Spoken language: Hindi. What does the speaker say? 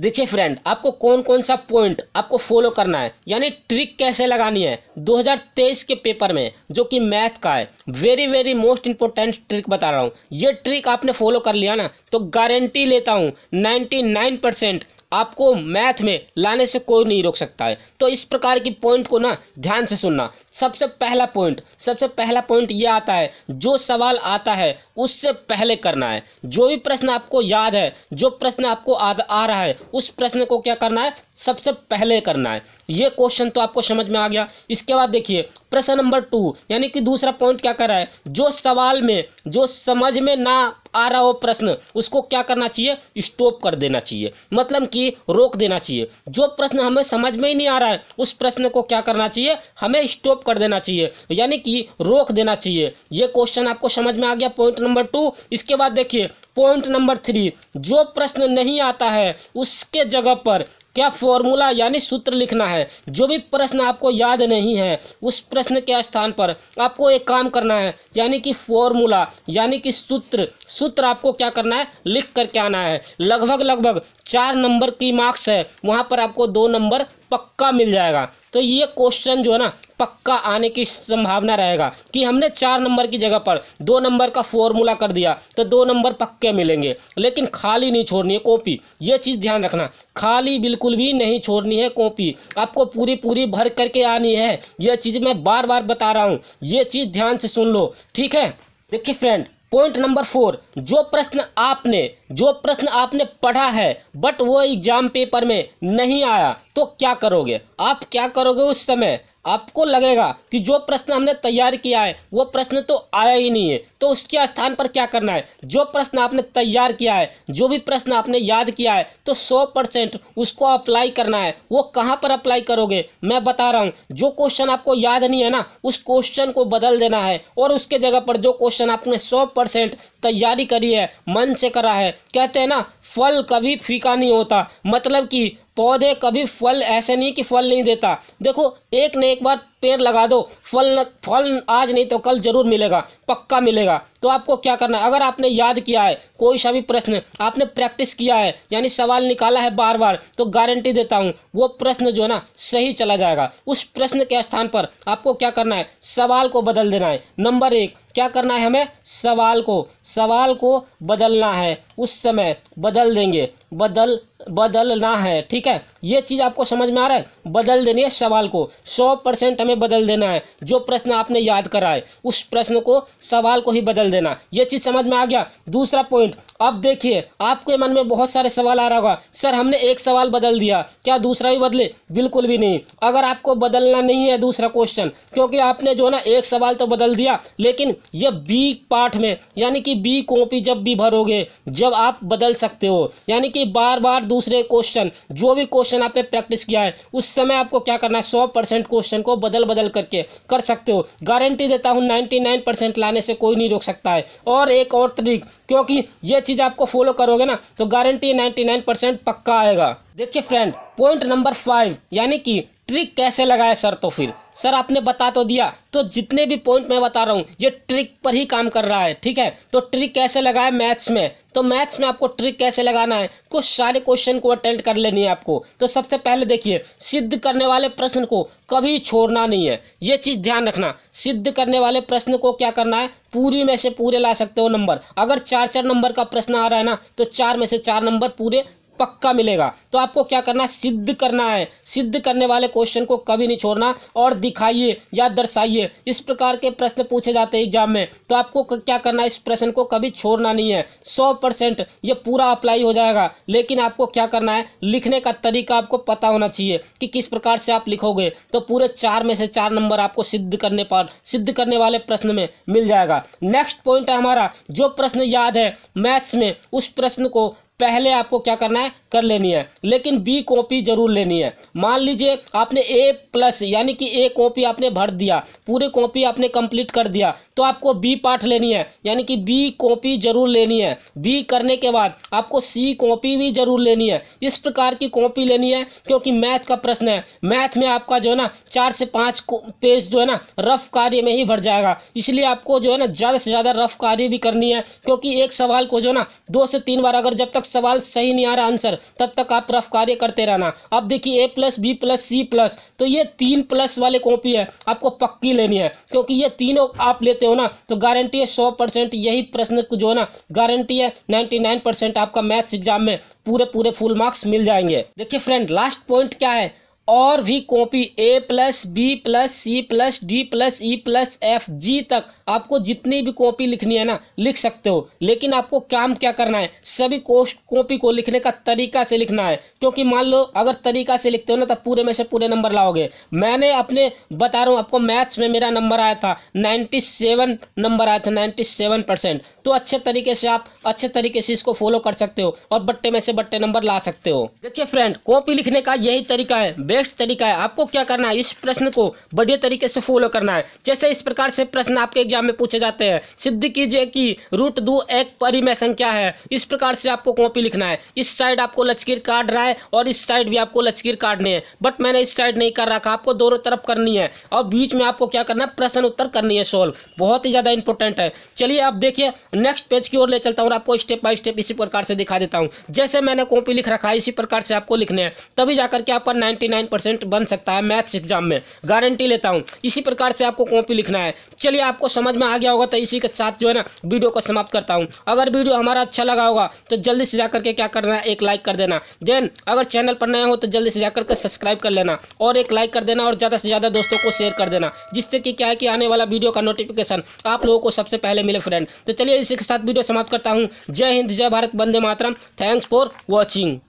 देखिए फ्रेंड आपको कौन कौन सा पॉइंट आपको फॉलो करना है यानी ट्रिक कैसे लगानी है 2023 के पेपर में जो कि मैथ का है very very most important trick बता रहा हूँ ये ट्रिक आपने फॉलो कर लिया ना तो गारंटी लेता हूँ 99 परसेंट आपको मैथ में लाने से कोई नहीं रोक सकता है तो इस प्रकार की पॉइंट को ना ध्यान से सुनना सबसे पहला पॉइंट सबसे पहला पॉइंट यह आता है जो सवाल आता है उससे पहले करना है जो भी प्रश्न आपको याद है जो प्रश्न आपको आ रहा है उस प्रश्न को क्या करना है सबसे पहले करना है ये क्वेश्चन तो आपको समझ में आ गया इसके बाद देखिए प्रश्न नंबर टू यानी कि दूसरा पॉइंट क्या कर रहा है जो सवाल में जो समझ में ना आ रहा हो प्रश्न उसको क्या करना चाहिए स्टॉप कर देना चाहिए मतलब कि रोक देना चाहिए जो प्रश्न हमें समझ में ही नहीं आ रहा है उस प्रश्न को क्या करना चाहिए हमें स्टॉप कर देना चाहिए यानी कि रोक देना चाहिए ये क्वेश्चन आपको समझ में आ गया पॉइंट नंबर टू इसके बाद देखिए पॉइंट नंबर थ्री जो प्रश्न नहीं आता है उसके जगह पर क्या फॉर्मूला यानी सूत्र लिखना है जो भी प्रश्न आपको याद नहीं है उस प्रश्न के स्थान पर आपको एक काम करना है यानी कि फॉर्मूला यानी कि सूत्र सूत्र आपको क्या करना है लिख करके आना है लगभग लगभग चार नंबर की मार्क्स है वहाँ पर आपको दो नंबर पक्का मिल जाएगा तो ये क्वेश्चन जो है ना पक्का आने की संभावना रहेगा कि हमने चार नंबर की जगह पर दो नंबर का फॉर्मूला कर दिया तो दो नंबर पक्के मिलेंगे लेकिन खाली नहीं छोड़नी है कॉपी ये चीज़ ध्यान रखना खाली बिल्कुल भी नहीं छोड़नी है कॉपी आपको पूरी पूरी भर करके आनी है यह चीज़ मैं बार बार बता रहा हूँ ये चीज़ ध्यान से सुन लो ठीक है देखिए फ्रेंड पॉइंट नंबर फोर जो प्रश्न आपने जो प्रश्न आपने पढ़ा है बट वो एग्जाम पेपर में नहीं आया तो क्या करोगे आप क्या करोगे उस समय आपको लगेगा कि जो प्रश्न हमने तैयार किया है वो प्रश्न तो आया ही नहीं है तो उसके स्थान पर क्या करना है जो प्रश्न आपने तैयार किया है जो भी प्रश्न आपने याद किया है तो सौ परसेंट उसको अप्लाई करना है वो कहाँ पर अप्लाई करोगे मैं बता रहा हूँ जो क्वेश्चन आपको याद नहीं है ना उस क्वेश्चन को बदल देना है और उसके जगह पर जो क्वेश्चन आपने सौ परसेंट तैयारी करी है मन से करा है कहते हैं ना फल कभी फीका नहीं होता मतलब कि पौधे कभी फल ऐसे नहीं कि फल नहीं देता देखो एक न एक बार पेड़ लगा दो फल न फल आज नहीं तो कल जरूर मिलेगा पक्का मिलेगा तो आपको क्या करना है अगर आपने याद किया है कोई सा भी प्रश्न आपने प्रैक्टिस किया है यानी सवाल निकाला है बार बार तो गारंटी देता हूँ वो प्रश्न जो है ना सही चला जाएगा उस प्रश्न के स्थान पर आपको क्या करना है सवाल को बदल देना है नंबर एक क्या करना है हमें सवाल को सवाल को बदलना है उस समय बदल देंगे बदल बदलना है ठीक है ये चीज़ आपको समझ में आ रहा है बदल देनी है सवाल को सौ परसेंट हमें बदल देना है जो प्रश्न आपने याद करा है उस प्रश्न को सवाल को ही बदल देना ये चीज़ समझ में आ गया दूसरा पॉइंट अब देखिए आपके मन में बहुत सारे सवाल आ रहा होगा सर हमने एक सवाल बदल दिया क्या दूसरा भी बदले बिल्कुल भी नहीं अगर आपको बदलना नहीं है दूसरा क्वेश्चन क्योंकि आपने जो ना एक सवाल तो बदल दिया लेकिन यह बी पार्ट में यानी कि बी कॉपी जब भी भरोगे जब आप बदल सकते हो यानी कि बार बार दूसरे क्वेश्चन जो भी क्वेश्चन आपने प्रैक्टिस किया है उस समय आपको क्या करना है सौ परसेंट क्वेश्चन को बदल बदल करके कर सकते हो गारंटी देता हूँ नाइन्टी नाइन परसेंट लाने से कोई नहीं रोक सकता है और एक और तरीक क्योंकि ये चीज़ आपको फॉलो करोगे ना तो गारंटी नाइन्टी पक्का आएगा देखिए फ्रेंड पॉइंट नंबर फाइव यानी कि ट्रिक कैसे लगाए सर तो फिर सर आपने बता तो दिया तो जितने भी पॉइंट मैं बता रहा हूँ ये ट्रिक पर ही काम कर रहा है ठीक है तो ट्रिक कैसे लगाए मैथ्स में तो मैथ्स में आपको ट्रिक कैसे लगाना है कुछ सारे क्वेश्चन को अटेंड कर लेनी है आपको तो सबसे पहले देखिए सिद्ध करने वाले प्रश्न को कभी छोड़ना नहीं है ये चीज़ ध्यान रखना सिद्ध करने वाले प्रश्न को क्या करना है पूरी में से पूरे ला सकते हो नंबर अगर चार चार नंबर का प्रश्न आ रहा है ना तो चार में से चार नंबर पूरे पक्का मिलेगा तो आपको क्या करना है सिद्ध करना है सिद्ध करने वाले क्वेश्चन को कभी नहीं छोड़ना और दिखाइए या दर्शाइए इस प्रकार के प्रश्न पूछे जाते हैं एग्जाम में तो आपको क्या करना है इस प्रश्न को कभी छोड़ना नहीं है सौ परसेंट ये पूरा अप्लाई हो जाएगा लेकिन आपको क्या करना है लिखने का तरीका आपको पता होना चाहिए कि किस प्रकार से आप लिखोगे तो पूरे चार में से चार नंबर आपको सिद्ध करने पर सिद्ध करने वाले प्रश्न में मिल जाएगा नेक्स्ट पॉइंट है हमारा जो प्रश्न याद है मैथ्स में उस प्रश्न को पहले आपको क्या करना है कर लेनी है लेकिन बी कॉपी जरूर लेनी है मान लीजिए आपने ए प्लस यानी कि ए कॉपी आपने भर दिया पूरे कॉपी आपने कंप्लीट कर दिया तो आपको बी पार्ट लेनी है यानी कि बी कॉपी जरूर लेनी है बी करने के बाद आपको सी कॉपी भी जरूर लेनी है इस प्रकार की कॉपी लेनी है क्योंकि मैथ का प्रश्न है मैथ में आपका जो है ना चार से पाँच पेज जो है ना रफ कार्य में ही भर जाएगा इसलिए आपको जो है ना ज़्यादा से ज़्यादा रफ कार्य भी करनी है क्योंकि एक सवाल को जो है ना दो से तीन बार अगर जब तक सवाल सही नहीं आ रहा आंसर तब तक आप रफ कार्य करते रहना अब देखिए A plus B plus C plus तो ये तीन प्लस वाले कॉपी है आपको पक्की लेनी है क्योंकि ये तीनों आप लेते हो ना तो गारंटी है सौ परसेंट यही प्रश्न जो है ना गारंटी है नाइन्टी नाइन परसेंट आपका मैथ्स एग्जाम में पूरे पूरे फुल मार्क्स मिल जाएंगे देखिए फ्रेंड लास्ट पॉइंट क्या है और भी copy A plus B plus C plus D plus E plus F G तक आपको जितनी भी कॉपी लिखनी है ना लिख सकते हो लेकिन आपको काम क्या करना है सभी कॉपी को लिखने का तरीका से लिखना है क्योंकि मान लो अगर तरीका से लिखते हो ना तो पूरे में से पूरे नंबर लाओगे मैंने अपने बता रहा हूँ आपको मैथ्स में मेरा नंबर आया था नाइन्टी सेवन नंबर आया था नाइन्टी सेवन परसेंट तो अच्छे तरीके से आप अच्छे तरीके से इसको फॉलो कर सकते हो और बट्टे में से बट्टे नंबर ला सकते हो देखिए फ्रेंड कॉपी लिखने का यही तरीका है बेस्ट तरीका है आपको क्या करना है इस प्रश्न को बढ़िया तरीके से फॉलो करना है जैसे इस प्रकार से प्रश्न आपके एग्जाम एग्जाम में पूछे जाते हैं सिद्ध कीजिए कि रूट दो एक परिमेय संख्या है इस प्रकार से आपको कॉपी लिखना है इस साइड आपको लचकीर काट रहा है और इस साइड भी आपको लचकीर काटने हैं बट मैंने इस साइड नहीं कर रखा आपको दोनों तरफ करनी है और बीच में आपको क्या करना है प्रश्न उत्तर करनी है सोल्व बहुत ही ज़्यादा इंपॉर्टेंट है चलिए आप देखिए नेक्स्ट पेज की ओर ले चलता हूँ आपको स्टेप बाय स्टेप इसी प्रकार से दिखा देता हूँ जैसे मैंने कॉपी लिख रखा है इसी प्रकार से आपको लिखने हैं तभी जाकर के आपका नाइन्टी बन सकता है मैथ्स एग्जाम में गारंटी लेता हूँ इसी प्रकार से आपको कॉपी लिखना है चलिए आपको समझ समझ में आ गया होगा तो इसी के साथ जो है ना वीडियो को समाप्त करता हूँ अगर वीडियो हमारा अच्छा लगा होगा तो जल्दी से जा करके क्या करना है एक लाइक कर देना देन अगर चैनल पर नए हो तो जल्दी से जाकर के सब्सक्राइब कर लेना और एक लाइक कर देना और ज़्यादा से ज़्यादा दोस्तों को शेयर कर देना जिससे कि क्या है कि आने वाला वीडियो का नोटिफिकेशन आप लोगों को सबसे पहले मिले फ्रेंड तो चलिए इसी के साथ वीडियो समाप्त करता हूँ जय हिंद जय भारत बंदे मातरम थैंक्स फॉर वॉचिंग